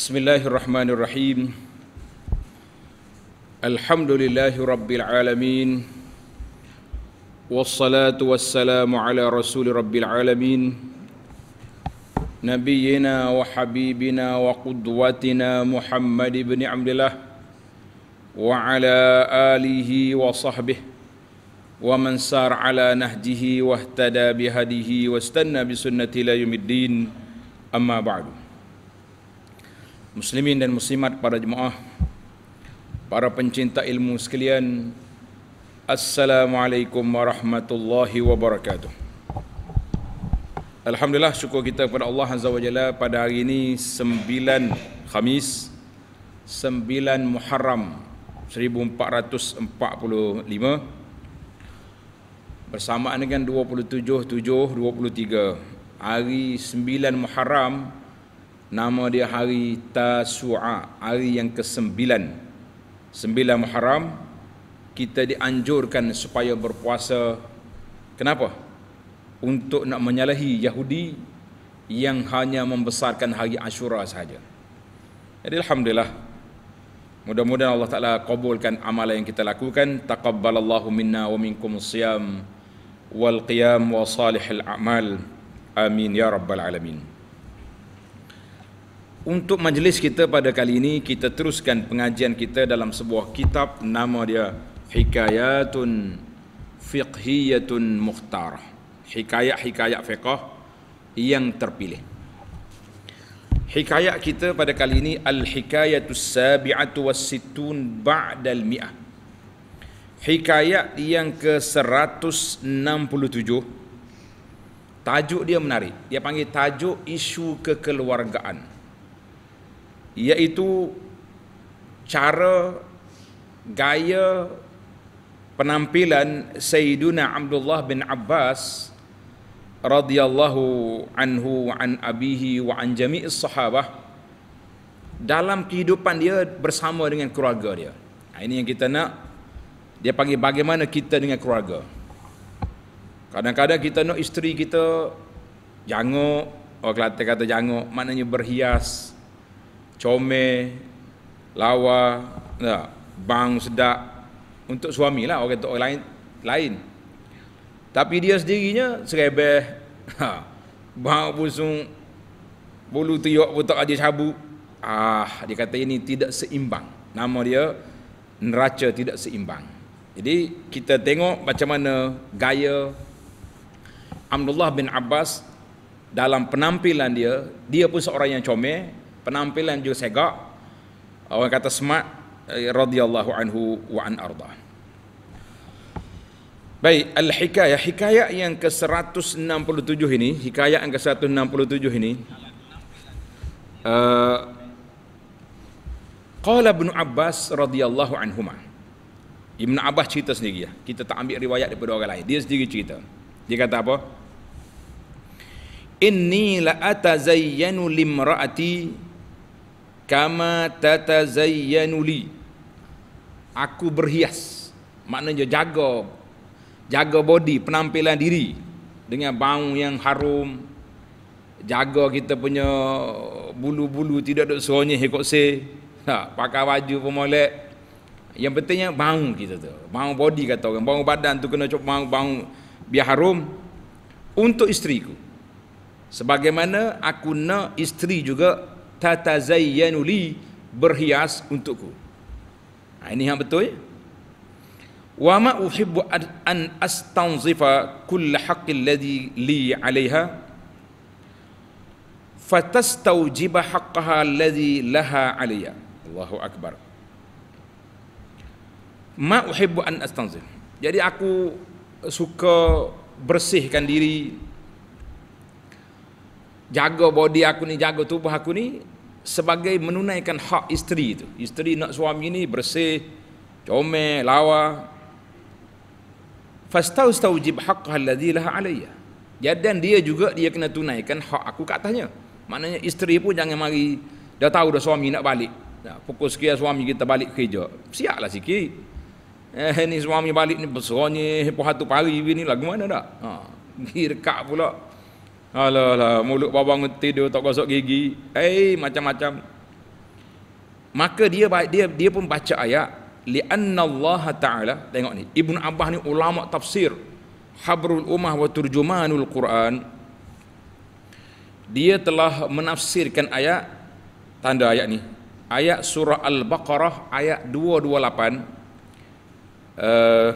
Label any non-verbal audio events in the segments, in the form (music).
بسم الله الرحمن الرحيم الحمد لله رب العالمين والصلاة والسلام على رسول رب العالمين نبينا وحبيبنا وقدوتنا محمد بن عبد الله وعلى آله وصحبه ومن سار على نهجه واهتدى بهديه واستنى بسنة لا يوم الدين أما بعد muslimin dan muslimat para jemaah para pencinta ilmu sekalian assalamualaikum warahmatullahi wabarakatuh alhamdulillah syukur kita kepada Allah azza wajalla pada hari ini 9 Khamis 9 Muharram 1445 bersamaan dengan 27 7 23 hari 9 Muharram 1445 Nama dia hari Tasu'a Hari yang kesembilan Sembilan Muharram Kita dianjurkan supaya berpuasa Kenapa? Untuk nak menyalahi Yahudi Yang hanya membesarkan hari Ashura sahaja Jadi Alhamdulillah Mudah-mudahan Allah Ta'ala kabulkan amalan yang kita lakukan Taqabbalallahu minna wa minkum siyam Wal qiyam wa salihil a'mal Amin ya Rabbal Alamin untuk majlis kita pada kali ini kita teruskan pengajian kita dalam sebuah kitab nama dia Hikayatun Fiqhiyatun Mukhtar. Hikayat-hikayat fiqh yang terpilih. Hikayat kita pada kali ini Al-Hikayatus Sabi'atu Wassitun Ba'dal Mi'ah. Hikayat yang ke-167 tajuk dia menarik. Dia panggil tajuk isu kekeluargaan iaitu cara gaya penampilan Sayyiduna Abdullah bin Abbas radhiyallahu anhu wa an abihi wa an jami' jami'is sahabah dalam kehidupan dia bersama dengan keluarga dia. Ha, ini yang kita nak dia panggil bagaimana kita dengan keluarga. Kadang-kadang kita nak isteri kita janguk, orang kata kata janguk, maknanya berhias, comel, lawa, tak? Ya, bang sedap untuk suami okay orang orang lain lain. Tapi dia sendirinya serebeh, ha, bang busung, bulu tiok pun tak ada sabu. Ah, dia kata ini tidak seimbang. Nama dia neraca tidak seimbang. Jadi kita tengok macam mana gaya Abdullah bin Abbas dalam penampilan dia, dia pun seorang yang comel, penampilan juga segak orang kata smart eh, radhiyallahu anhu wa an arda baik al hikayah hikayah yang ke-167 ini hikayah yang ke-167 ini eh, qala uh, ibnu abbas radhiyallahu anhu Ibnu Abbas cerita sendiri ya. Kita tak ambil riwayat daripada orang lain. Dia sendiri cerita. Dia kata apa? Inni la atazayyanu limraati kama tatazayyanuli aku berhias maknanya jaga jaga body penampilan diri dengan bau yang harum jaga kita punya bulu-bulu tidak ada suaranya hekok se ha, pakai baju pun molek yang pentingnya bau kita tu bau body kata orang bau badan tu kena cukup bau bau biar harum untuk isteri ku sebagaimana aku nak isteri juga tatazayyanuli berhias untukku. Ha, ini yang betul. Ya? Wa ma uhibbu an astanzifa kull haqqi alladhi li 'alayha fatastawjib haqqaha alladhi laha 'alayya. Allahu akbar. Ma uhibbu an astanzif. Jadi aku suka bersihkan diri jaga body aku ni, jaga tubuh aku ni sebagai menunaikan hak isteri tu. Isteri nak suami ni bersih, comel, lawa. Fastau staujib haqqa alladhi laha alayya. Jadi dia juga dia kena tunaikan hak aku kat atasnya. Maknanya isteri pun jangan mari dah tahu dah suami nak balik. Nah, pukul sekian suami kita balik kerja. Siaplah sikit. Eh ni suami balik ni berseronyi, puas hatu pari ni lagu mana dak? Ha, kak (laughs) pula. Alah-alah, mulut bawang tidur tak gosok gigi. Hei, eh, macam-macam. Maka dia dia dia pun baca ayat li'anna Allah Ta'ala tengok ni Ibn Abbas ni ulama tafsir Habrul Ummah wa Turjumanul Quran dia telah menafsirkan ayat tanda ayat ni ayat surah Al-Baqarah ayat 228 eh uh,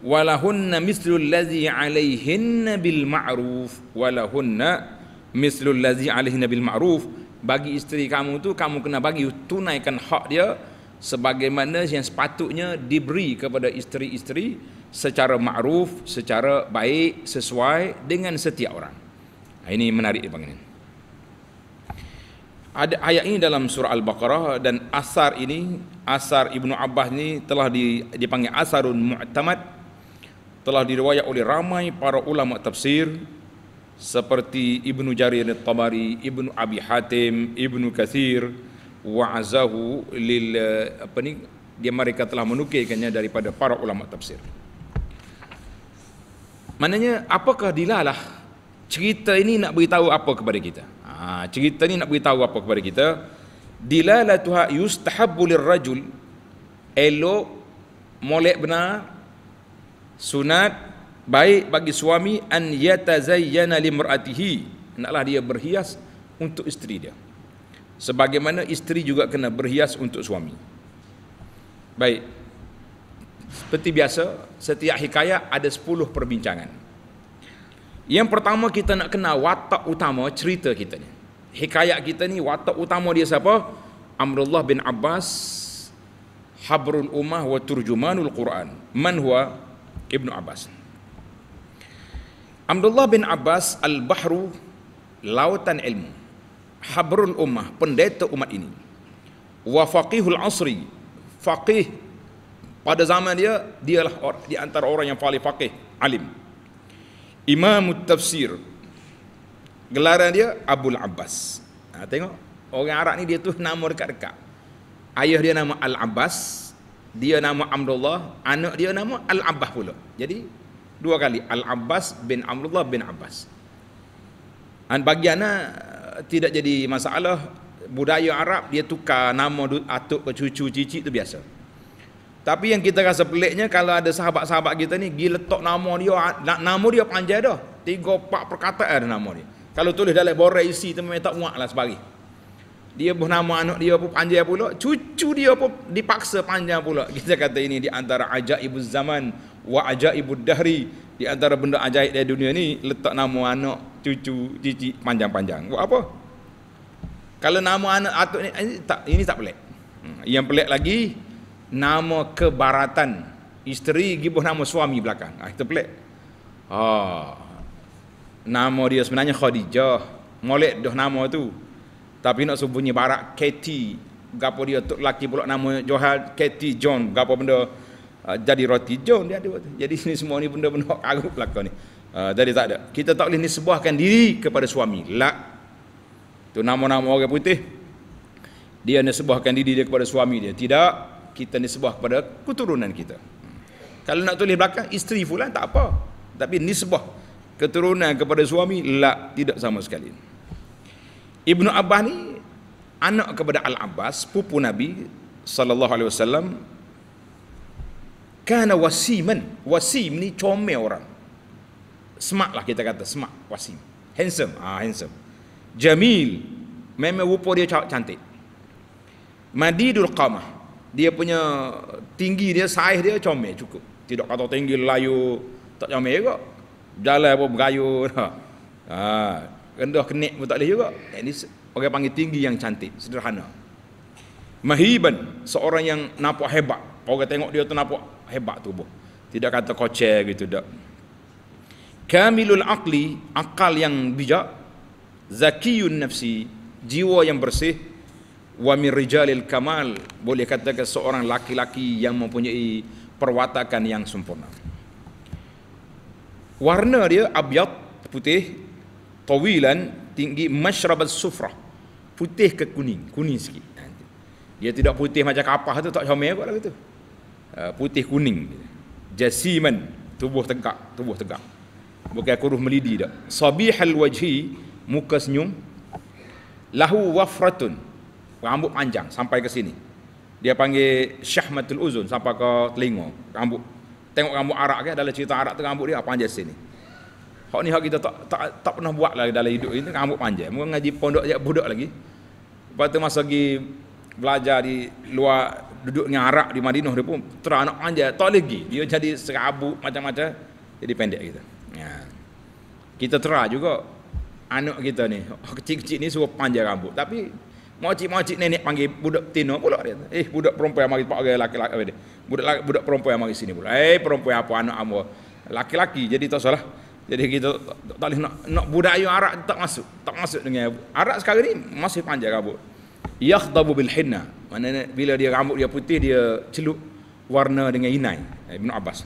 walahunna mislul ladzi alaihinna bil ma'ruf walahunna mislul ladzi alaihinna bil ma'ruf bagi isteri kamu tu kamu kena bagi tunaikan hak dia sebagaimana yang sepatutnya diberi kepada isteri-isteri secara ma'ruf, secara baik, sesuai dengan setiap orang. Ini menarik bang ini. Ada ayat ini dalam surah Al-Baqarah dan asar ini, asar Ibnu Abbas ini telah dipanggil asarun mu'tamad telah diriwayat oleh ramai para ulama tafsir seperti Ibnu Jarir At-Tabari, Ibnu Abi Hatim, Ibnu Wa wa'azahu lil apa ni dia mereka telah menukilkannya daripada para ulama tafsir. Maknanya apakah dilalah cerita ini nak beritahu apa kepada kita? Ha, cerita ini nak beritahu apa kepada kita? Dilalah tuha yustahabbu lirajul elo molek benar sunat baik bagi suami an yatazayyana limraatihi hendaklah dia berhias untuk isteri dia sebagaimana isteri juga kena berhias untuk suami baik seperti biasa setiap hikayat ada 10 perbincangan yang pertama kita nak kenal watak utama cerita kita ni hikayat kita ni watak utama dia siapa Amrullah bin Abbas Habrul Ummah wa Turjumanul Quran man huwa Ibn Abbas. Abdullah bin Abbas Al-Bahru lautan ilmu. Habrul Ummah, pendeta umat ini. Wa faqihul asri, faqih pada zaman dia dialah di antara orang yang paling faqih, alim. Imam tafsir. Gelaran dia Abdul Abbas. Ha, tengok orang Arab ni dia tu nama dekat-dekat. Ayah dia nama Al-Abbas, dia nama Amrullah, anak dia nama Al-Abbas pula. Jadi dua kali Al-Abbas bin Amrullah bin Abbas. Dan bagi ana eh, tidak jadi masalah budaya Arab dia tukar nama atuk ke cucu cicit tu biasa. Tapi yang kita rasa peliknya kalau ada sahabat-sahabat kita ni gi letak nama dia ah, nama dia panjang dah. Tiga empat perkataan nama dia. Kalau tulis dalam borai isi tu memang tak muat lah sebagainya dia pun nama anak dia pun panjang pula cucu dia pun dipaksa panjang pula (laughs) kita kata ini di antara ibu zaman wa ajaib dahri di antara benda ajaib di dunia ni letak nama anak cucu cici panjang-panjang buat apa kalau nama anak atuk ni eh, tak ini tak pelik hmm, yang pelik lagi nama kebaratan isteri gibuh nama suami belakang ah itu pelik ah nama dia sebenarnya Khadijah molek dah nama tu tapi nak sembunyi barak Katy, gapo dia tok laki pula nama Johan Katy John gapo benda uh, jadi roti John dia ada jadi sini (laughs) semua ni benda-benda (laughs) karut belaka ni uh, jadi tak ada kita tak boleh nisbahkan diri kepada suami lak tu nama-nama orang putih dia nisbahkan diri dia kepada suami dia tidak kita nisbah kepada keturunan kita kalau nak tulis belakang isteri fulan tak apa tapi nisbah keturunan kepada suami lak tidak sama sekali Ibnu Abbas ni anak kepada Al-Abbas, pupu Nabi sallallahu alaihi wasallam. Kana wasiman. Wasim ni comel orang. Smart lah kita kata, smart, wasim. Handsome, ah handsome. Jamil. Memang rupa dia cantik. Madidul Qamah. Dia punya tinggi dia, saiz dia comel cukup. Tidak kata tinggi layu, tak comel juga. Jalan pun bergayu. (laughs) Ah rendah kenik pun tak boleh juga. Ini orang panggil tinggi yang cantik, sederhana. Mahiban, seorang yang nampak hebat. Orang tengok dia tu nampak hebat tubuh. Tidak kata kocer gitu dak. Kamilul aqli, akal yang bijak. Zakiyun nafsi, jiwa yang bersih. Wa min rijalil kamal, boleh katakan seorang laki-laki yang mempunyai perwatakan yang sempurna. Warna dia abiyat, putih, tawilan tinggi masyrab sufra putih ke kuning kuning sikit dia tidak putih macam kapah tu tak comel kot lah gitu ah, putih kuning jasiman tubuh tegak tubuh tegak bukan kuruh melidi dak sabihal wajhi muka senyum lahu wafratun rambut panjang sampai ke sini dia panggil syahmatul uzun sampai ke telinga rambut tengok rambut arak ke dalam cerita arak tu rambut dia apa ah, panjang sini Hak ni hak kita tak tak, tak pernah buat lah dalam hidup ini rambut panjang. Mungkin ngaji pondok je budak lagi. Lepas tu masa lagi belajar di luar duduk dengan Arab di Madinah dia pun teranak panjang tak lagi. Dia jadi serabut macam-macam jadi pendek kita. Ya. Kita terah juga anak kita ni. Kecil-kecil ni suruh panjang rambut tapi Makcik-makcik nenek panggil budak tino pula dia. Eh budak perempuan mari pak gaya laki-laki Budak budak perempuan mari sini pula. Eh perempuan apa anak ambo? Laki-laki jadi tak salah. Jadi kita tak, boleh nak, nak budaya Arab tak masuk. Tak masuk dengan Arab sekarang ni masih panjang rambut. Yakhdabu bil hinna. Maknanya bila dia rambut dia putih dia celup warna dengan inai. Eh, Ibn Abbas.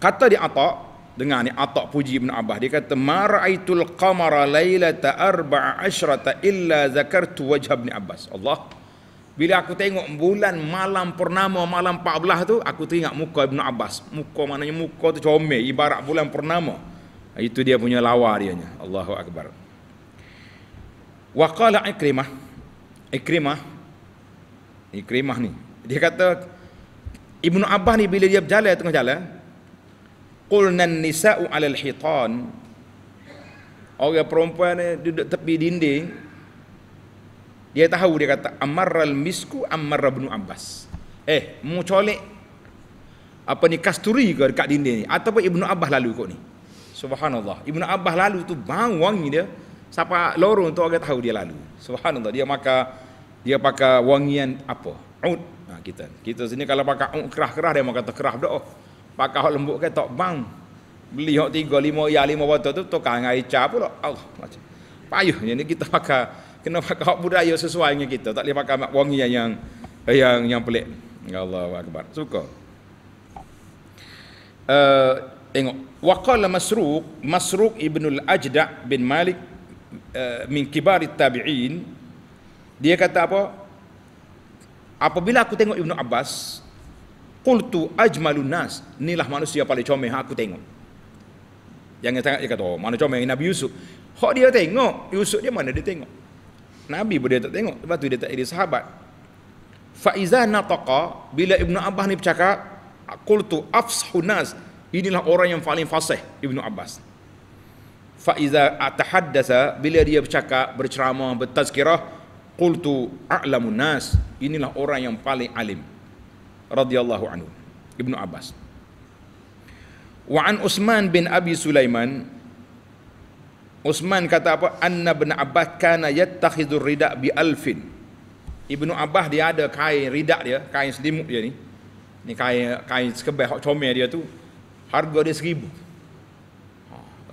Kata dia Atta dengar ni Atta puji Ibn Abbas dia kata maraitul qamara lailata arba'a asyrata illa zakartu wajh Ibn Abbas. Allah bila aku tengok bulan malam purnama malam 14 tu aku teringat muka Ibn Abbas. Muka maknanya muka tu comel ibarat bulan purnama. Itu dia punya lawa dia nya. Allahu akbar. Wa qala Ikrimah. Ikrimah. Ikrimah ni. Dia kata Ibn Abbas ni bila dia berjalan tengah jalan Qulna nisa'u alal hitan. Orang perempuan ni duduk tepi dinding, dia tahu dia kata Ammar al-Misku Ammar bin Abbas. Eh, mau colek apa ni kasturi ke dekat dinding ni ataupun Ibnu Abbas lalu kok ni. Subhanallah. Ibnu Abbas lalu tu bau wangi dia. Siapa lorong tu orang tahu dia lalu. Subhanallah. Dia maka dia pakai wangian apa? Ud. Nah, ha, kita kita sini kalau pakai ud kerah-kerah dia makan terkerah dak. Oh. Pakai hok lembut ke tak bau. Beli hok 3 5 ya 5 botol tu tukang air ca pula. Allah. Oh, Payuh ni kita pakai kena pakai hak budaya sesuai dengan kita tak boleh pakai mak wangi yang yang yang, yang pelik ya Allah akbar suka uh, tengok waqala masruq masruq Al ajda bin malik uh, min kibari tabi'in dia kata apa apabila aku tengok ibnu abbas qultu ajmalun nas inilah manusia paling comel aku tengok yang sangat dia kata oh mana comel nabi yusuf hak dia tengok yusuf dia mana dia tengok Nabi pun dia tak tengok. Lepas tu dia tak jadi sahabat. Faiza nataqa bila Ibnu Abbas ni bercakap, qultu afsahu nas, inilah orang yang paling fasih Ibnu Abbas. Faiza atahaddasa bila dia bercakap, berceramah, bertazkirah, kultu a'lamu nas, inilah orang yang paling alim. Radiyallahu anhu. Ibnu Abbas. Wa an Utsman bin Abi Sulaiman Usman kata apa? Anna bin Abbas kana yattakhidhu ridak bi alfin. Ibnu Abbas dia ada kain ridak dia, kain selimut dia ni. Ni kain kain sekebel hak comel dia tu. Harga dia seribu.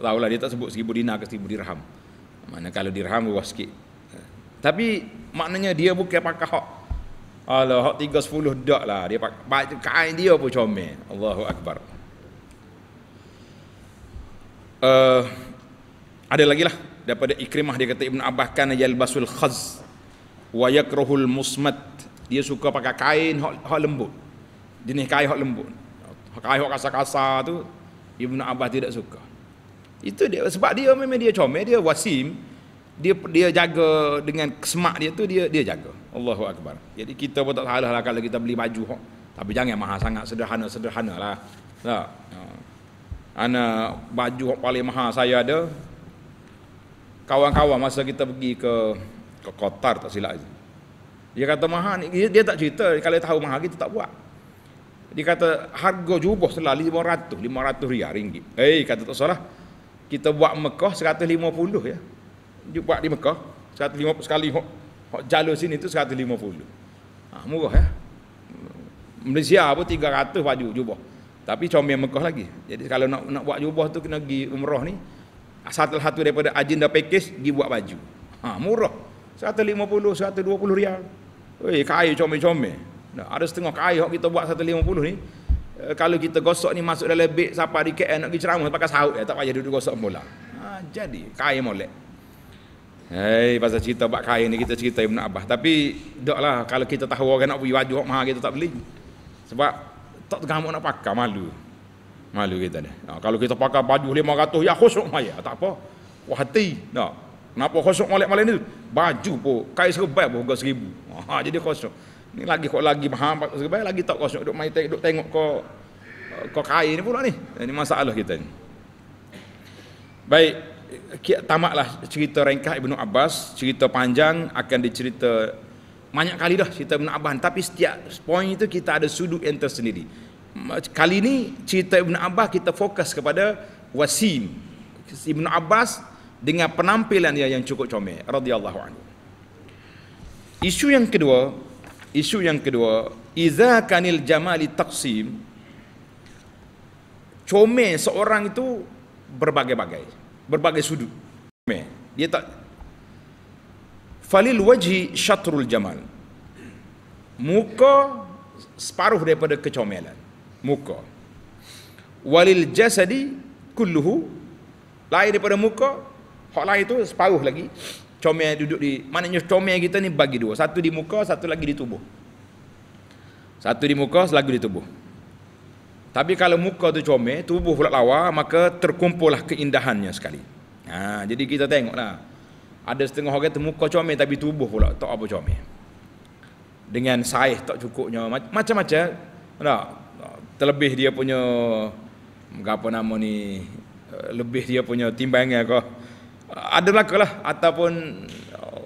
Ha, lah dia tak sebut seribu dinar ke seribu dirham. Mana kalau dirham berapa sikit. Ha. Tapi maknanya dia bukan pakai hak. Alah hak 310 dak lah dia pakai kain dia pun comel. Allahu akbar. Uh, ada lagi lah daripada Ikrimah dia kata Ibn Abbas kan basul khaz wa yakrahul musmat dia suka pakai kain hak lembut jenis kain hak lembut kain hak kasar-kasar tu Ibn Abbas tidak suka itu dia sebab dia memang dia comel dia wasim dia dia jaga dengan semak dia tu dia dia jaga Allahu akbar jadi kita pun tak salah lah kalau kita beli baju tapi jangan mahal sangat sederhana sederhana lah tak ha. ana baju paling mahal saya ada kawan-kawan masa kita pergi ke ke Qatar tak silap itu. Dia kata mahal ni dia, dia tak cerita kalau dia tahu mahal kita tak buat. Dia kata harga jubah selalu 500, 500 riyal ringgit. Eh kata tak salah. Kita buat Mekah 150 ya. Dia buat di Mekah 150 sekali hok, hok jalur sini tu 150. Ah ha, murah ya. Malaysia pun 300 baju jubah. Tapi comel Mekah lagi. Jadi kalau nak nak buat jubah tu kena pergi umrah ni Asal satu daripada agenda pakej pergi buat baju. Ha, murah. 150, 120 rial. Weh, kayu comel-comel. Nah, ada setengah kayu, kita buat 150 ni. Eh, kalau kita gosok ni masuk dalam beg sampai di KL nak pergi ceramah pakai sahut ya, tak payah duduk gosok mula. Ha, jadi kayu molek. Hei, pasal cerita buat kayu ni kita cerita Ibn Abbas. Tapi doklah kalau kita tahu orang nak beli baju hok mahal kita tak beli. Sebab tak tergamuk nak pakai malu. Malu kita ni. Nah, ha, kalau kita pakai baju 500 ya khusyuk maya, tak apa. Puas hati. Nah. Ha, kenapa khusyuk malam malam ni? Baju pun kain serba pun harga 1000. Nah, ha, jadi khusyuk. Ni lagi kok lagi mahal serba lagi tak khusyuk duk main tengok kau eh, kau kain ni pula ni. Ini eh, masalah kita ni. Baik, kita tamatlah cerita ringkas Ibnu Abbas, cerita panjang akan dicerita banyak kali dah cerita Ibnu Abbas, tapi setiap poin itu kita ada sudut yang tersendiri. sendiri kali ini cerita Ibn Abbas kita fokus kepada Wasim Ibn Abbas dengan penampilan dia yang cukup comel radhiyallahu anhu isu yang kedua isu yang kedua iza kanil jamali taqsim comel seorang itu berbagai-bagai berbagai sudut comel dia tak falil wajhi syatrul jamal muka separuh daripada kecomelan muka walil jasadi kulluhu lain daripada muka hak lain tu separuh lagi comel yang duduk di maknanya comel kita ni bagi dua satu di muka satu lagi di tubuh satu di muka satu lagi di tubuh tapi kalau muka tu comel tubuh pula lawa maka terkumpul lah keindahannya sekali ha, jadi kita tengoklah ada setengah orang tu muka comel tapi tubuh pula tak apa comel dengan saiz tak cukupnya macam-macam terlebih dia punya apa nama ni eh, lebih dia punya timbangan ke ada belaka lah, ataupun eh,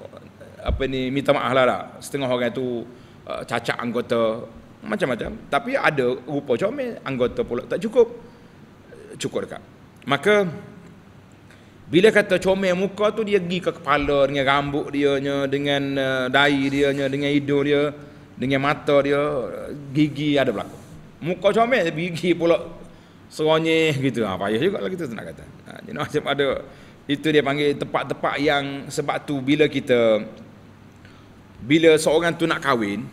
apa ni minta maaf lah tak setengah orang itu eh, cacat anggota macam-macam tapi ada rupa comel anggota pula tak cukup cukup dekat maka bila kata comel muka tu dia pergi ke kepala dengan rambut dia dengan dai dia dengan hidung dia dengan mata dia gigi ada belakang muka comel tapi gigi pula seronyih gitu ha, payah juga lagi tu nak kata ha, jadi macam ada itu dia panggil tempat-tempat yang sebab tu bila kita bila seorang tu nak kahwin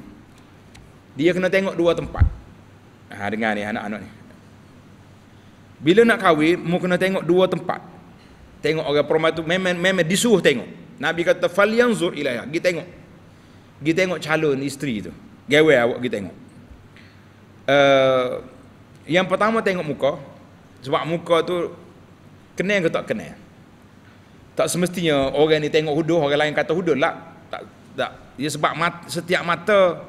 dia kena tengok dua tempat ha, dengar ni anak-anak ni bila nak kahwin mu kena tengok dua tempat tengok orang perempuan tu memang memang disuruh tengok Nabi kata falyanzur ilaiha gi tengok gi tengok calon isteri tu gawe awak gi tengok Eh, yang pertama tengok muka sebab muka tu kena ke tak kena. tak semestinya orang ni tengok hudud orang lain kata hudud lah tak tak dia ya, sebab mat, setiap mata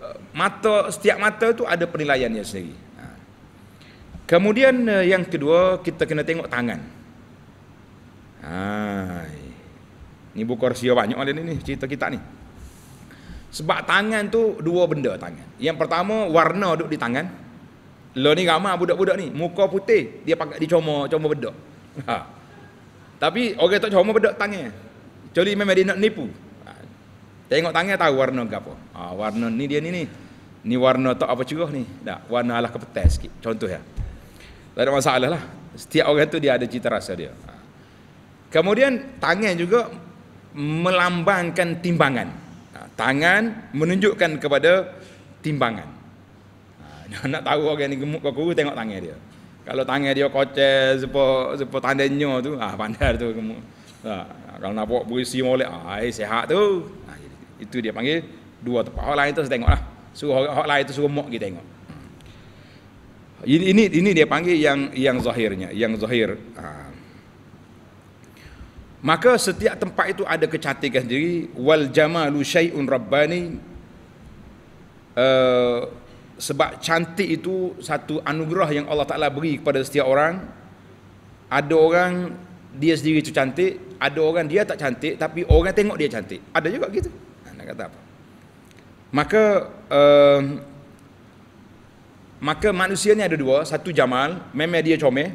eh, mata setiap mata tu ada penilaiannya sendiri ha. kemudian eh, yang kedua kita kena tengok tangan Hai. Ni buku rahsia banyak ni, ni cerita kita ni. Sebab tangan tu dua benda tangan. Yang pertama warna duduk di tangan. Lo ni ramah budak-budak ni. Muka putih dia pakai dicoma, coma bedak. Ha. Tapi orang okay, tak coma bedak tangan. Kecuali memang dia nak nipu. Ha. Tengok tangan tahu warna ke apa. Ha, warna ni dia ni ni. Ni warna tak apa cerah ni. Tak, warna alah kepetes sikit. Contoh ya. Tak ada masalah lah. Setiap orang tu dia ada cita rasa dia. Ha. Kemudian tangan juga melambangkan timbangan tangan menunjukkan kepada timbangan ha, (laughs) nak tahu orang ni gemuk ke kurus tengok tangan dia kalau tangan dia kocel sepo sepo tandanya tu ah ha, pandai tu gemuk ha, kalau nampak berisi molek ah ha, sehat tu ha, itu dia panggil dua tempat orang lain tu saya tengoklah suruh orang, orang lain tu suruh mak kita tengok ini ini ini dia panggil yang yang zahirnya yang zahir ha, Maka setiap tempat itu ada kecantikan sendiri wal jamalu syai'un rabbani eh, sebab cantik itu satu anugerah yang Allah Taala beri kepada setiap orang ada orang dia sendiri tu cantik ada orang dia tak cantik tapi orang tengok dia cantik ada juga gitu ha, nak kata apa maka uh, maka manusia ni ada dua satu jamal memang dia comel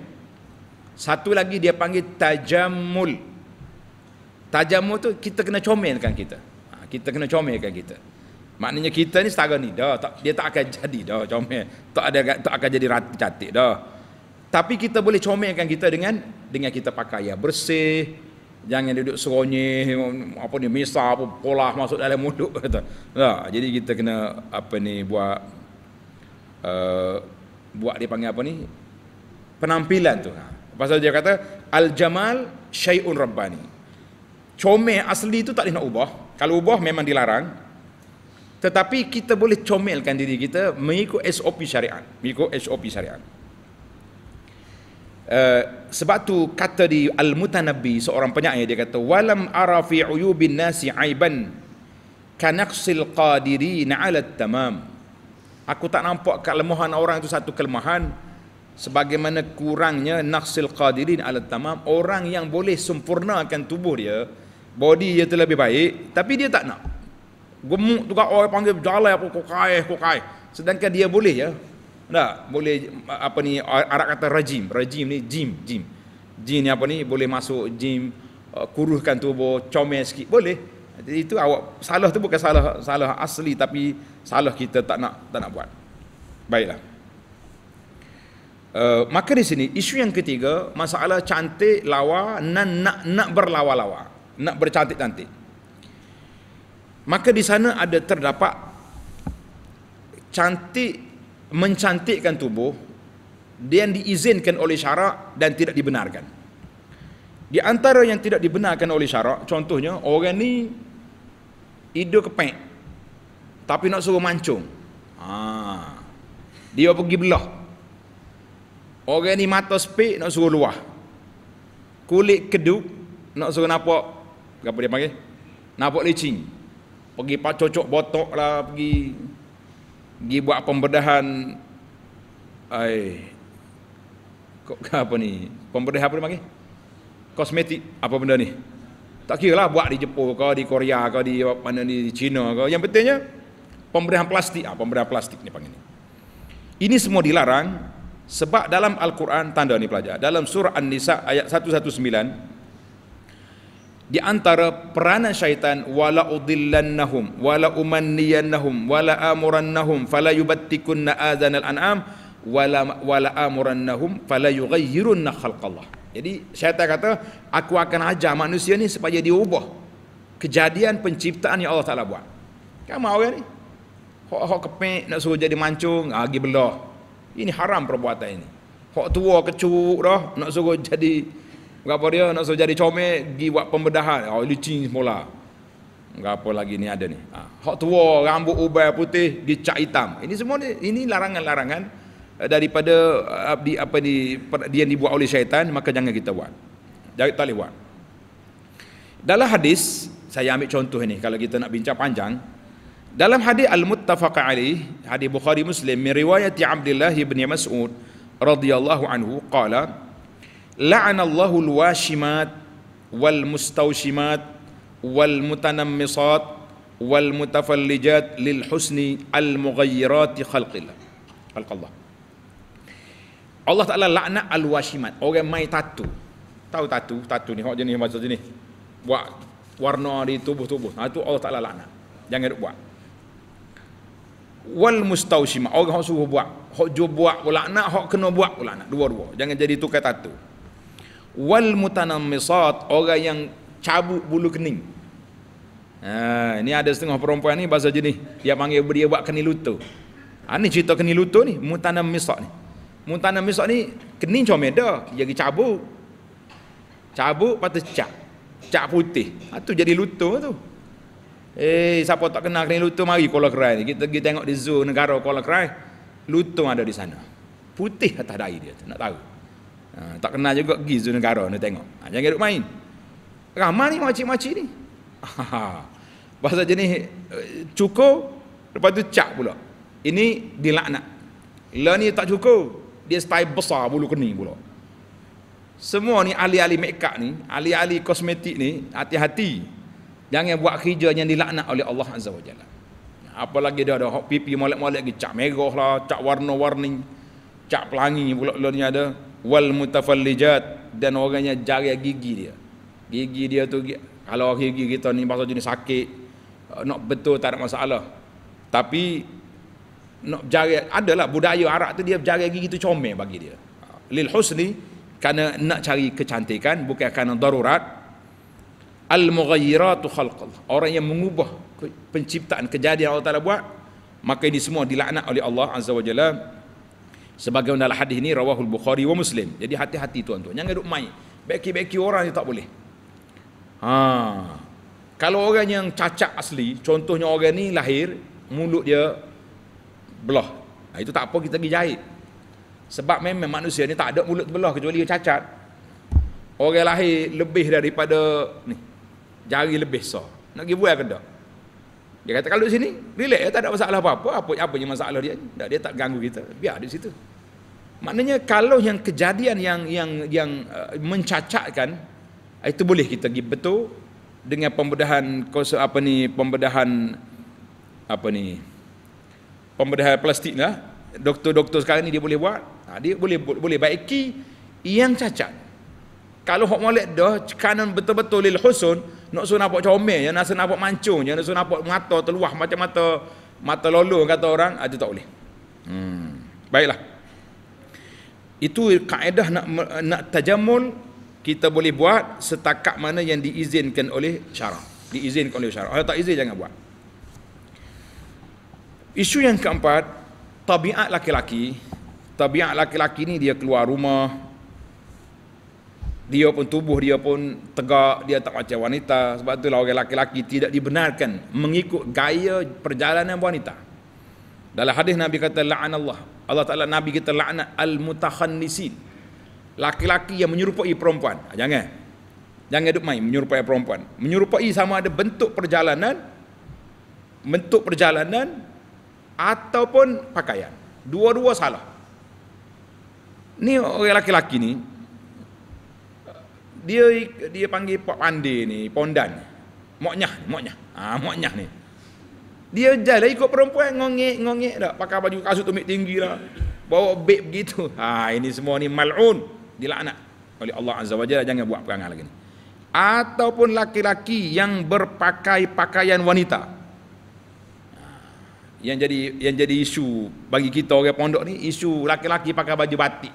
satu lagi dia panggil tajammul tajamu tu kita kena comelkan kita ha, kita kena comelkan kita maknanya kita ni setara ni dah tak, dia tak akan jadi dah comel tak ada tak akan jadi rat, cantik dah tapi kita boleh comelkan kita dengan dengan kita pakai ya bersih jangan duduk seronyi apa ni misal apa pola masuk dalam mulut (laughs) kata nah, ha, jadi kita kena apa ni buat uh, buat dia panggil apa ni penampilan tu ha. pasal dia kata al jamal syai'un rabbani comel asli itu tak boleh nak ubah kalau ubah memang dilarang tetapi kita boleh comelkan diri kita mengikut SOP syariat mengikut SOP syariat Uh, sebab tu kata di Al-Mutanabbi seorang penyair dia kata walam ara fi uyubin nasi aiban kanaqsil qadirin ala tamam aku tak nampak kelemahan orang itu satu kelemahan sebagaimana kurangnya naqsil qadirin ala tamam orang yang boleh sempurnakan tubuh dia body dia tu lebih baik tapi dia tak nak gemuk tu orang panggil jalan aku kokai kokai sedangkan dia boleh ya dah boleh apa ni arak kata rajim rajim ni gym gym gym ni apa ni boleh masuk gym uh, kuruskan tubuh comel sikit boleh jadi itu awak salah tu bukan salah salah asli tapi salah kita tak nak tak nak buat baiklah Uh, maka di sini isu yang ketiga masalah cantik lawa nan nak nak berlawa-lawa nak bercantik-cantik. Maka di sana ada terdapat cantik mencantikkan tubuh dan diizinkan oleh syarak dan tidak dibenarkan. Di antara yang tidak dibenarkan oleh syarak, contohnya orang ni ide kepek tapi nak suruh mancung. Ha. Dia pergi belah. Orang ni mata sepik nak suruh luah. Kulit keduk nak suruh nampak apa dia panggil nampak licin pergi pak cocok botok lah pergi pergi buat pembedahan ai kok (laughs) apa ni pembedahan apa dia panggil kosmetik apa benda ni tak kira lah buat di Jepun ke di Korea ke di mana ni di China ke yang pentingnya pemberian plastik ah pemberian plastik ni panggil ni ini semua dilarang sebab dalam Al-Quran tanda ni pelajar dalam surah An-Nisa ayat 119 di antara peranan syaitan wala udillannahum wala umanniyannahum wala amurannahum fala yubattikunna adhanal an'am wala wala amurannahum fala yughayyirunna khalqallah jadi syaitan kata aku akan ajar manusia ni supaya dia ubah kejadian penciptaan yang Allah Taala buat kan mau ya ni hok hok kepek nak suruh jadi mancung lagi ah, belah ini haram perbuatan ini hok tua kecuk dah nak suruh jadi Berapa dia nak suruh jadi comel pergi buat pembedahan. Oh licin semula. Berapa lagi ni ada ni? Ha. Hak tua rambut ubah putih di cak hitam. Ini semua ni ini larangan-larangan eh, daripada abdi eh, apa di yang dibuat oleh syaitan maka jangan kita buat. Jangan tak buat. Dalam hadis saya ambil contoh ni kalau kita nak bincang panjang dalam hadis al-muttafaq alaih hadis Bukhari Muslim meriwayati Abdullah bin Mas'ud radhiyallahu anhu qala la'anallahu al-washimat wal mustawshimat wal mutanammisat wal mutafallijat lil husni al mughayyirat khalqillah khalqallah Allah Taala laknat al washimat orang mai tatu tahu tatu tatu ni hok jenis macam jenis buat warna di tubuh-tubuh ha tu Allah Taala laknat jangan duk buat wal mustawshimat orang hok suruh buat hok jo buat pula nak hok kena buat pula nak dua-dua jangan jadi tukar tatu wal mutanammisat orang yang cabut bulu kening ha, ini ada setengah perempuan ni bahasa jenis dia panggil dia buat kening lutut ha, ini cerita kening lutut ni mutanammisat ni mutanammisat ni kening macam meda dia pergi cabut cabut patut cak cak putih ha, tu jadi lutut tu Eh, siapa tak kenal kening lutut mari Kuala Kerai ni. Kita pergi tengok di zoo negara Kuala Kerai. Lutut ada di sana. Putih atas air dia tu. Nak tahu. Ha, tak kenal juga pergi zona negara nak tengok. Ha, jangan duduk main. Ramai ni makcik-makcik ni. Bahasa ha, (laughs) jenis eh, cukup, lepas tu cak pula. Ini dilaknat. Lah ni tak cukup, dia style besar bulu kening pula. Semua ni ahli-ahli make up ni, ahli-ahli kosmetik ni, hati-hati. Jangan buat kerja yang dilaknat oleh Allah Azza wa Jalla. Apalagi dia ada pipi molek-molek, cak merah lah, cak warna-warni, cak pelangi pula, lah ni ada wal mutafallijat dan orangnya jari gigi dia gigi dia tu kalau gigi kita ni bahasa jenis sakit eh, nak betul tak ada masalah tapi nak jari adalah budaya Arab tu dia jari gigi tu comel bagi dia lil husni kerana nak cari kecantikan bukan kerana darurat al mughayyiratu khalqal orang yang mengubah penciptaan kejadian Allah Taala buat maka ini semua dilaknat oleh Allah Azza Wajalla sebagaimana dalam hadis ini rawahul bukhari wa muslim jadi hati-hati tuan-tuan jangan duk main beki-beki orang ni tak boleh ha kalau orang yang cacat asli contohnya orang ni lahir mulut dia belah nah, ha, itu tak apa kita pergi jahit sebab memang manusia ni tak ada mulut belah kecuali dia cacat orang lahir lebih daripada ni jari lebih besar nak pergi buat ke tak dia kata kalau di sini relax ya tak ada masalah apa-apa apa apa yang masalah dia dia tak ganggu kita biar di situ Maknanya kalau yang kejadian yang yang yang uh, mencacatkan uh, itu boleh kita pergi betul dengan pembedahan kuasa apa ni pembedahan apa ni pembedahan plastik lah doktor-doktor sekarang ni dia boleh buat ha, dia boleh boleh baiki yang cacat kalau hok molek dah kanon betul-betul lil husun nak suruh nampak comel yang nak suruh nampak mancung yang nak suruh nampak mata terluah macam mata mata lolo kata orang ada ah, tak boleh hmm. baiklah itu kaedah nak nak Tajamul kita boleh buat setakat mana yang diizinkan oleh syarak diizinkan oleh syarak kalau tak izin jangan buat isu yang keempat tabiat laki-laki tabiat laki-laki ni dia keluar rumah dia pun tubuh dia pun tegak dia tak macam wanita sebab itulah orang laki-laki tidak dibenarkan mengikut gaya perjalanan wanita dalam hadis Nabi kata la'an Allah. Allah Taala Nabi kita la'nat al-mutakhannisin. Laki-laki yang menyerupai perempuan. Ah, jangan. Jangan duduk main menyerupai perempuan. Menyerupai sama ada bentuk perjalanan bentuk perjalanan ataupun pakaian. Dua-dua salah. Ni orang laki-laki ni dia dia panggil Pak Pandi ni, Pondan. Moknyah, moknyah. Ah, moknyah ni. Dia jalan ikut perempuan ngongek ngongek dah pakai baju kasut tumit tinggi lah. Bawa beg begitu. (laughs) Ha ini semua ni malun dilaknat oleh Allah Azza wa Jalla jangan buat perangai lagi ni. Ataupun laki-laki yang berpakai pakaian wanita. Ha, yang jadi yang jadi isu bagi kita orang pondok ni isu laki-laki pakai baju batik.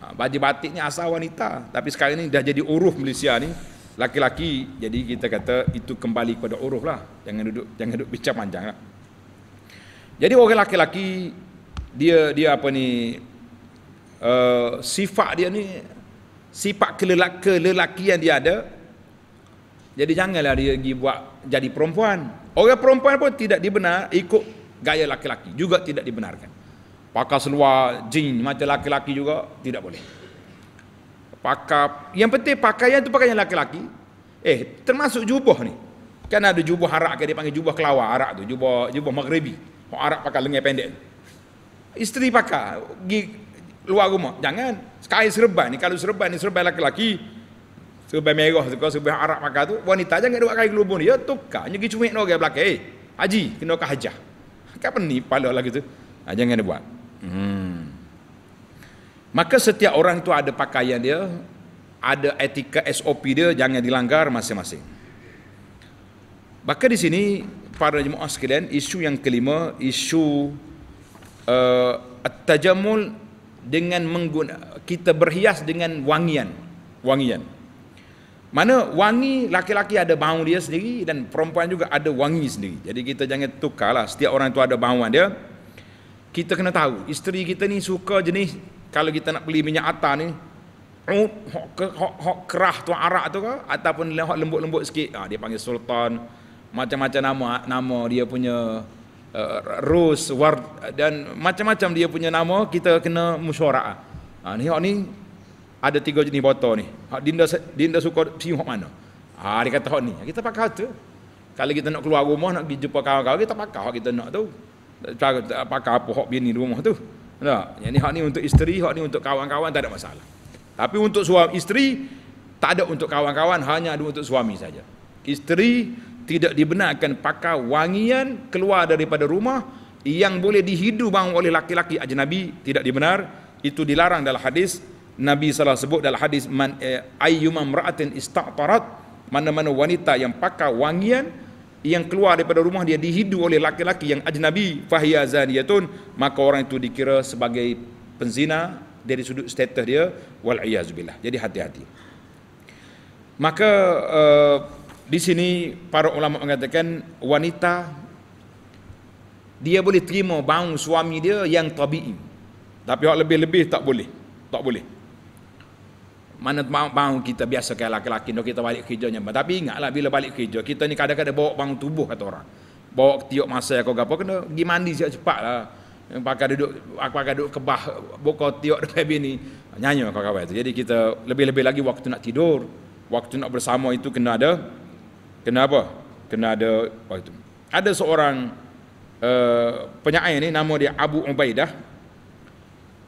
Ha, baju batik ni asal wanita tapi sekarang ni dah jadi uruf Malaysia ni Laki-laki jadi kita kata itu kembali kepada uruf lah. Jangan duduk jangan duduk bicara panjang lah. Jadi orang laki-laki dia dia apa ni uh, sifat dia ni sifat kelelaki lelaki yang dia ada. Jadi janganlah dia pergi buat jadi perempuan. Orang perempuan pun tidak dibenar ikut gaya laki-laki juga tidak dibenarkan. Pakai seluar jin macam laki-laki juga tidak boleh pakap. Yang penting pakaian tu pakaian laki-laki. Eh, termasuk jubah ni. Kan ada jubah arak. ke dia panggil jubah kelawar arak tu, jubah jubah maghribi. Orang oh, Arab pakai lengan pendek. Isteri pakai pergi luar rumah. Jangan sekali serban ni kalau serban ni serban laki-laki. Serban merah tu kau serban Arab pakai tu, wanita aja jangan duduk kain kelubung dia tukar. Nyegi cuik orang belakang. Eh, haji kena ke hajah. Kapan ni lagi tu? Ha, jangan dia buat. Hmm. Maka setiap orang itu ada pakaian dia, ada etika SOP dia jangan dilanggar masing-masing. Maka di sini para jemaah sekalian, isu yang kelima, isu uh, eh, at dengan mengguna, kita berhias dengan wangian, wangian. Mana wangi laki-laki ada bau dia sendiri dan perempuan juga ada wangi sendiri. Jadi kita jangan tukarlah setiap orang itu ada bauan dia. Kita kena tahu isteri kita ni suka jenis kalau kita nak beli minyak atar ni hok hok kerah tu arak tu ke ataupun hok lembut-lembut sikit ha, dia panggil sultan macam-macam nama nama dia punya uh, rus war dan macam-macam dia punya nama kita kena musyarakah ha, ah, ni hok ni ada tiga jenis botol ni hok dinda dinda suka sim hok mana ha dia kata hok ni kita pakai tu kalau kita nak keluar rumah nak pergi jumpa kawan-kawan kita pakai hok kita nak tu cara pakai apa hok bini rumah tu Nah, Yang ni hak ni untuk isteri, hak ni untuk kawan-kawan tak ada masalah. Tapi untuk suami isteri tak ada untuk kawan-kawan, hanya ada untuk suami saja. Isteri tidak dibenarkan pakai wangian keluar daripada rumah yang boleh dihidu bang oleh laki-laki aja nabi tidak dibenar itu dilarang dalam hadis Nabi salah sebut dalam hadis man eh, ayyuma mra'atin istaqtarat mana-mana wanita yang pakai wangian yang keluar daripada rumah dia dihidu oleh laki-laki yang ajnabi fahiya zaniyatun maka orang itu dikira sebagai penzina dari sudut status dia wal iazubillah jadi hati-hati maka uh, di sini para ulama mengatakan wanita dia boleh terima bau suami dia yang tabii tapi yang lebih-lebih tak boleh tak boleh mana bau kita biasa kayak laki-laki dok kita balik kerja nyamba tapi ingatlah bila balik kerja kita ni kadang-kadang bawa bau tubuh kata orang bawa tiup masa aku gapo kena gi mandi siap cepatlah yang pakai duduk aku pakai duduk kebah buka tiup (laughs) depan bini nyanyi kau kawan tu jadi kita lebih-lebih lagi waktu nak tidur waktu nak bersama itu kena ada kena apa kena ada waktu ada seorang uh, penyair ni nama dia Abu Ubaidah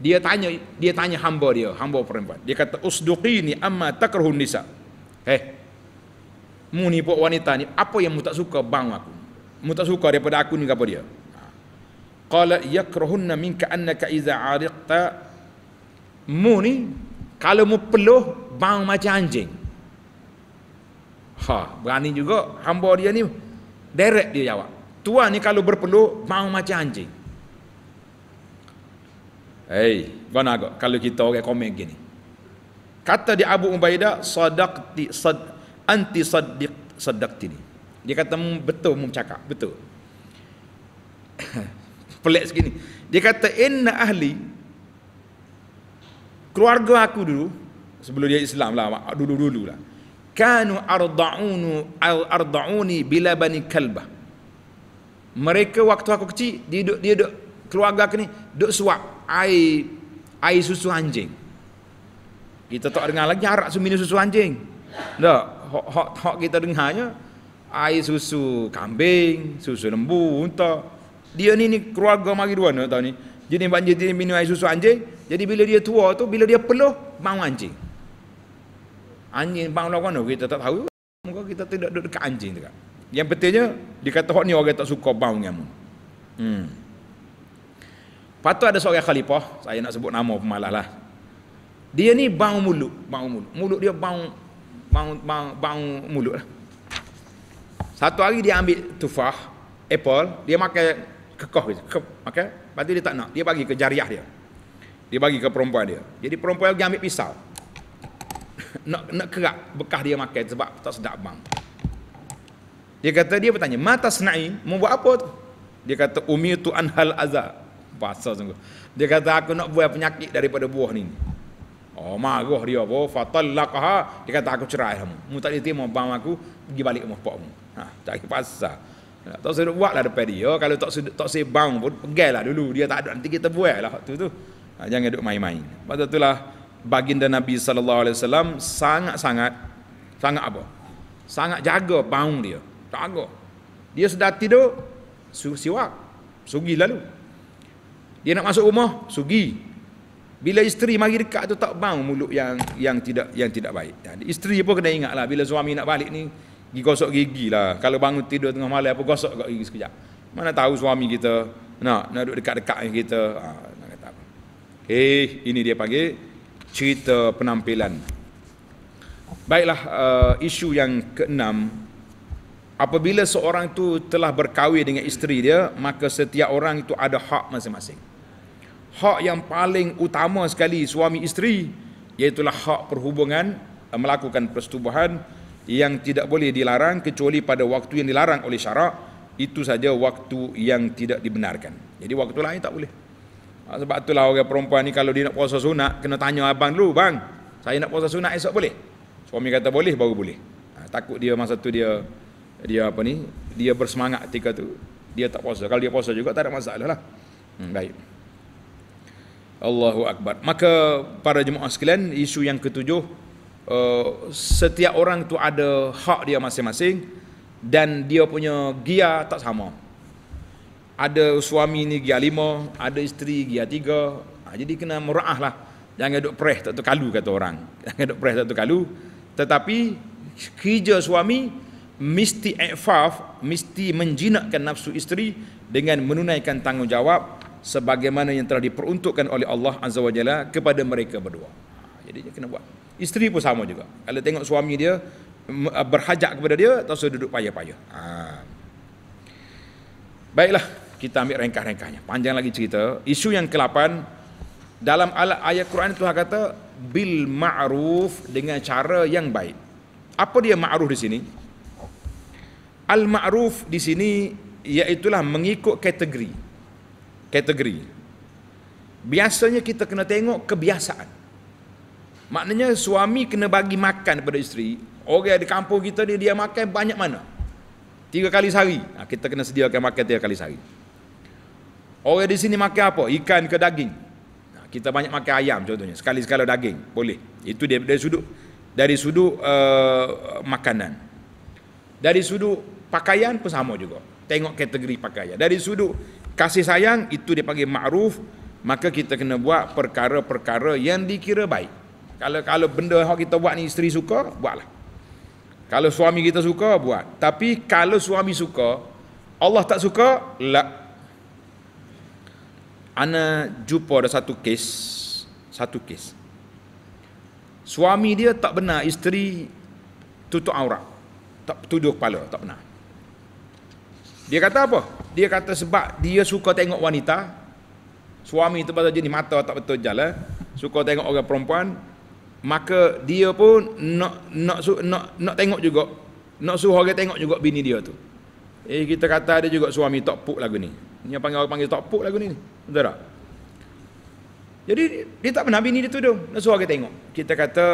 dia tanya dia tanya hamba dia hamba perempuan dia kata usduqini amma takrahun nisa eh mu ni buat wanita ni apa yang mu tak suka bang aku mu tak suka daripada aku ni apa dia ha. qala yakrahunna minka annaka idza ariqta mu ni kalau mu peluh bang macam anjing ha berani juga hamba dia ni direct dia jawab tuan ni kalau berpeluh bang macam anjing Hei, kau nak kalau kita orang komen begini, Kata di Abu Ubaidah, sadaqti sad anti sadiq sadaqti ni. Dia kata betul mu cakap, betul. (laughs) Pelik segini. Dia kata inna ahli keluarga aku dulu sebelum dia Islam lah dulu-dulu lah kanu arda'unu arda'uni bila bani kalbah mereka waktu aku kecil dia duduk, dia duduk keluarga aku ni duk suap air air susu anjing. Kita tak dengar lagi harap susu minum susu anjing. Tak, hok hok hok kita dengarnya air susu kambing, susu lembu, unta. Dia ni ni keluarga mari dua nak tahu ni. Jadi banjir dia minum air susu anjing. Jadi bila dia tua tu bila dia peluh mau anjing. Anjing bang nak mana kita tak tahu. Muka kita tidak duduk dekat anjing juga Yang pentingnya dia hok ni orang tak suka bau dengan Hmm. Patut ada seorang khalifah, saya nak sebut nama pemalas lah. Dia ni bau mulut, bau mulut. Mulut dia bau bau bau bau mulut lah. Satu hari dia ambil tufah, apple, dia makan kekoh je. Ke, makan. Lepas tu dia tak nak, dia bagi ke jariah dia. Dia bagi ke perempuan dia. Jadi perempuan dia ambil pisau. (coughs) nak nak kerak bekas dia makan sebab tak sedap bang. Dia kata dia bertanya, "Mata senai, mau buat apa tu?" Dia kata, "Umi tu anhal azab." puasa sungguh. Dia kata aku nak buat penyakit daripada buah ni. Oh marah dia apa? Fatallaqaha. Dia kata aku cerai kamu. Mu tak diterima bang aku, pergi balik rumah pak mu. Ha, tak puasa. Tak tahu saya buatlah depan dia. Kalau tak tak saya bang pun pegailah dulu. Dia tak ada nanti kita buatlah waktu tu. Ha, jangan duk main-main. Pasal itulah baginda Nabi sallallahu alaihi wasallam sangat-sangat sangat apa? Sangat jaga bang dia. Jaga. Dia sudah tidur, siwak. Sugi lalu. Dia nak masuk rumah, sugi. Bila isteri mari dekat tu tak bang mulut yang yang tidak yang tidak baik. Dan ya, isteri pun kena ingat lah bila suami nak balik ni pergi gosok gigi lah. Kalau bangun tidur tengah malam apa gosok kat gigi sekejap. Mana tahu suami kita nak nak duduk dekat-dekat dengan kita. Ha, nak kata apa. Eh, ini dia panggil cerita penampilan. Baiklah uh, isu yang keenam apabila seorang itu telah berkahwin dengan isteri dia maka setiap orang itu ada hak masing-masing hak yang paling utama sekali suami isteri iaitulah hak perhubungan eh, melakukan persetubuhan yang tidak boleh dilarang kecuali pada waktu yang dilarang oleh syarak itu saja waktu yang tidak dibenarkan jadi waktu lain tak boleh ah, sebab itulah orang perempuan ni kalau dia nak puasa sunat kena tanya abang dulu bang saya nak puasa sunat esok boleh suami kata boleh baru boleh ah, takut dia masa tu dia dia apa ni dia bersemangat ketika tu dia tak puasa kalau dia puasa juga tak ada masalah lah hmm, baik Allahu Akbar. Maka para jemaah sekalian, isu yang ketujuh, uh, setiap orang tu ada hak dia masing-masing dan dia punya gear tak sama. Ada suami ni gear lima, ada isteri gear tiga. Ha, jadi kena murah lah. Jangan duduk preh tak terkalu kata orang. (laughs) Jangan duduk preh tak terkalu. Tetapi kerja suami mesti ikhfaf, mesti menjinakkan nafsu isteri dengan menunaikan tanggungjawab sebagaimana yang telah diperuntukkan oleh Allah Azza wa Jalla kepada mereka berdua. Ha, jadi dia kena buat. Isteri pun sama juga. Kalau tengok suami dia eh, berhajak kepada dia, atau usah duduk payah-payah. Ha. Baiklah, kita ambil rengkah-rengkahnya. Panjang lagi cerita. Isu yang ke-8, dalam ayat Quran Tuhan kata, bil ma'ruf dengan cara yang baik. Apa dia ma'ruf di sini? Al ma'ruf di sini iaitulah mengikut kategori kategori. Biasanya kita kena tengok kebiasaan. Maknanya suami kena bagi makan kepada isteri. Orang di kampung kita ni dia makan banyak mana? Tiga kali sehari. Ha, kita kena sediakan makan tiga kali sehari. Orang di sini makan apa? Ikan ke daging? Ha, kita banyak makan ayam contohnya. Sekali-sekala daging. Boleh. Itu dia dari sudut dari sudut uh, makanan. Dari sudut pakaian pun sama juga. Tengok kategori pakaian. Dari sudut kasih sayang itu dia panggil ma'ruf maka kita kena buat perkara-perkara yang dikira baik kalau kalau benda yang kita buat ni isteri suka buatlah kalau suami kita suka buat tapi kalau suami suka Allah tak suka la ana jumpa ada satu kes satu kes suami dia tak benar isteri tutup aurat tak tuduh kepala tak benar dia kata apa dia kata sebab dia suka tengok wanita. Suami tu pasal jenis mata tak betul jalan. Eh? Suka tengok orang perempuan. Maka dia pun nak nak su, nak, nak tengok juga. Nak suruh orang tengok juga bini dia tu. Eh kita kata ada juga suami tak puk lagu ni. Ni panggil orang panggil tak puk lagu ni. Betul tak? Jadi dia tak pernah bini dia tuduh. Nak suruh orang tengok. Kita kata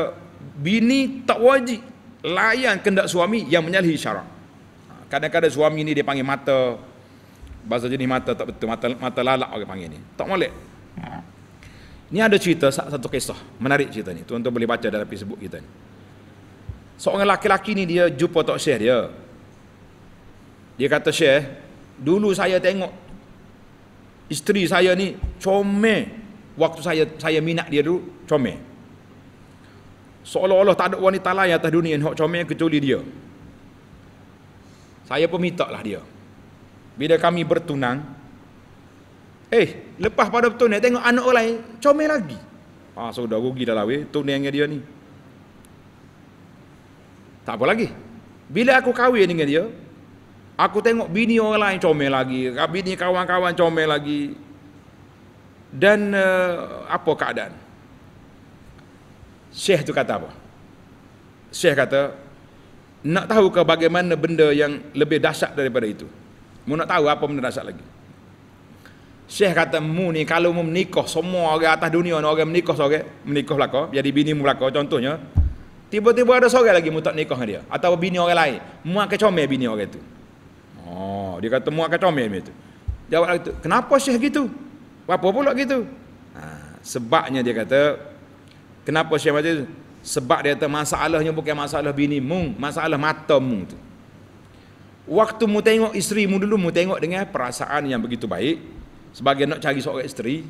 bini tak wajib layan kendak suami yang menyalahi syarak. Kadang-kadang suami ni dia panggil mata, bahasa jenis mata tak betul mata mata lalak orang panggil ni tak molek ni ada cerita satu kisah menarik cerita ni tuan-tuan boleh baca dalam Facebook kita ni seorang lelaki-lelaki ni dia jumpa tok syekh dia dia kata syekh dulu saya tengok isteri saya ni comel waktu saya saya minat dia dulu comel seolah-olah tak ada wanita lain atas dunia yang comel kecuali dia saya pun minta lah dia bila kami bertunang eh lepas pada bertunang tengok anak orang lain comel lagi ah ha, sudah rugi dah lawe tunang dia ni tak apa lagi bila aku kahwin dengan dia aku tengok bini orang lain comel lagi ah, bini kawan-kawan comel lagi dan uh, apa keadaan Syekh tu kata apa Syekh kata nak tahu ke bagaimana benda yang lebih dahsyat daripada itu Mu nak tahu apa benda dahsyat lagi. Syekh kata mu ni kalau mu menikah semua orang atas dunia ni orang menikah seorang, menikah belaka, jadi bini mu belaka contohnya. Tiba-tiba ada seorang lagi mu tak nikah dengan dia atau bini orang lain. Mu akan comel bini orang itu. Oh, dia kata mu akan comel dia tu. Jawab lagi tu, kenapa Syekh gitu? Apa pula gitu? Ha, sebabnya dia kata kenapa Syekh macam tu? Sebab dia kata masalahnya bukan masalah bini mu, masalah mata mu tu. Waktu mu tengok isteri mu dulu mu tengok dengan perasaan yang begitu baik sebagai nak cari seorang isteri.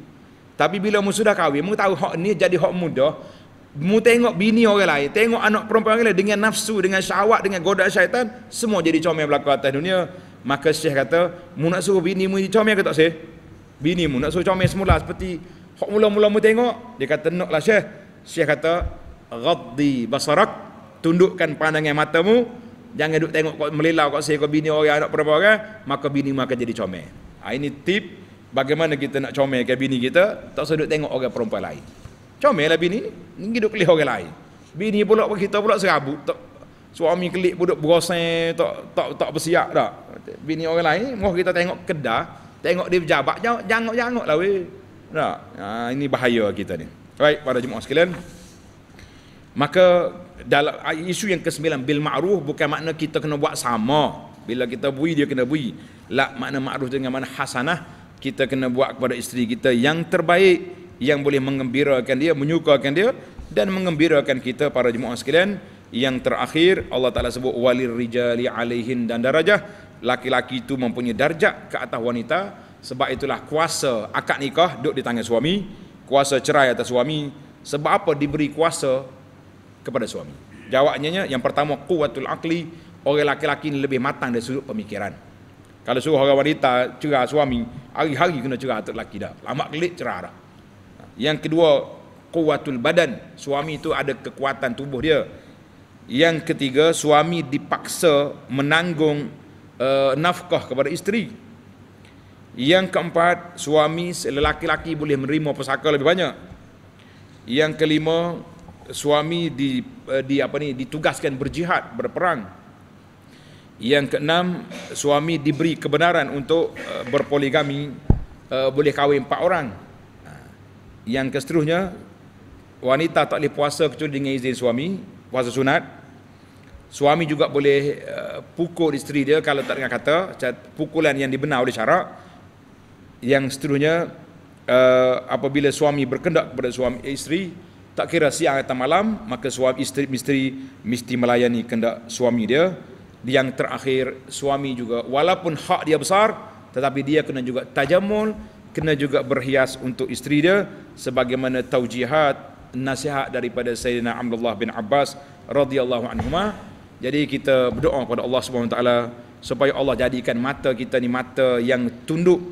Tapi bila mu sudah kahwin mu tahu hak ni jadi hak muda, mu tengok bini orang lain, tengok anak perempuan orang lain dengan nafsu, dengan syahwat, dengan goda syaitan, semua jadi comel belaka atas dunia. Maka Syekh kata, mu nak suruh bini mu jadi comel ke tak Syekh? Bini mu nak suruh comel semula seperti hak mula-mula mu tengok, dia kata lah Syekh. Syekh kata, "Ghaddi basarak, tundukkan pandangan matamu." Jangan duk tengok kau melilau kau sayang kau bini orang anak perempuan orang, maka bini maka jadi comel. Ha, ini tip bagaimana kita nak comel ke bini kita, tak usah duk tengok orang perempuan lain. Comel lah bini ni, ni duk kelih orang lain. Bini pula kita pula serabut, tak, suami kelik pun duk berosan, tak, tak, tak bersiap dah. Bini orang lain, moh kita tengok kedah, tengok dia berjabat, jangok-jangok lah weh. Tak, ha, ini bahaya kita ni. Baik, pada jemaah sekalian. Maka dalam ah, isu yang ke-9 bil ma'ruf bukan makna kita kena buat sama bila kita bui dia kena bui la makna ma'ruf dengan makna hasanah kita kena buat kepada isteri kita yang terbaik yang boleh mengembirakan dia menyukakan dia dan mengembirakan kita para jemaah sekalian yang terakhir Allah Taala sebut walir rijali alaihin dan darajah laki-laki itu mempunyai darjat ke atas wanita sebab itulah kuasa akad nikah duduk di tangan suami kuasa cerai atas suami sebab apa diberi kuasa kepada suami. jawabnya yang pertama kuatul akli orang laki-laki ini lebih matang dari sudut pemikiran. Kalau suruh orang wanita cerah suami, hari-hari kena cerah atuk laki dah. Lama kelik cerah dah. Yang kedua, kuatul badan. Suami itu ada kekuatan tubuh dia. Yang ketiga, suami dipaksa menanggung uh, nafkah kepada isteri. Yang keempat, suami lelaki-laki boleh menerima pesaka lebih banyak. Yang kelima, suami di, eh, di apa ni ditugaskan berjihad berperang yang keenam suami diberi kebenaran untuk eh, berpoligami eh, boleh kahwin empat orang ha. yang keseterusnya wanita tak boleh puasa kecuali dengan izin suami puasa sunat suami juga boleh pukul isteri dia kalau tak dengar kata pukulan yang dibenar oleh syarak yang seterusnya apabila suami berkendak kepada suami isteri tak kira siang atau malam maka suami isteri misteri mesti melayani kehendak suami dia yang terakhir suami juga walaupun hak dia besar tetapi dia kena juga tajamul kena juga berhias untuk isteri dia sebagaimana taujihat nasihat daripada Sayyidina Abdullah bin Abbas radhiyallahu anhu jadi kita berdoa kepada Allah Subhanahu wa taala supaya Allah jadikan mata kita ni mata yang tunduk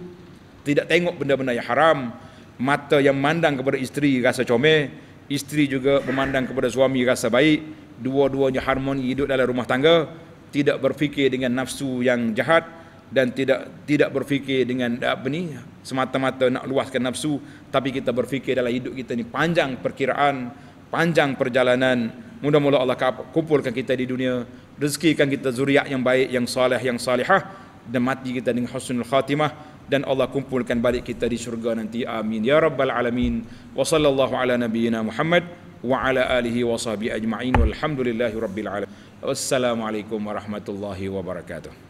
tidak tengok benda-benda yang haram mata yang mandang kepada isteri rasa comel isteri juga memandang kepada suami rasa baik dua-duanya harmoni hidup dalam rumah tangga tidak berfikir dengan nafsu yang jahat dan tidak tidak berfikir dengan apa ni semata-mata nak luaskan nafsu tapi kita berfikir dalam hidup kita ni panjang perkiraan panjang perjalanan mudah mudah Allah kumpulkan kita di dunia rezekikan kita zuriat yang baik yang soleh yang salihah dan mati kita dengan husnul khatimah dan Allah kumpulkan balik kita di syurga nanti amin ya rabbal alamin wa sallallahu ala nabiyyina muhammad wa ala alihi wa sahbihi ajma'in walhamdulillahi rabbil alamin wassalamu alaikum warahmatullahi wabarakatuh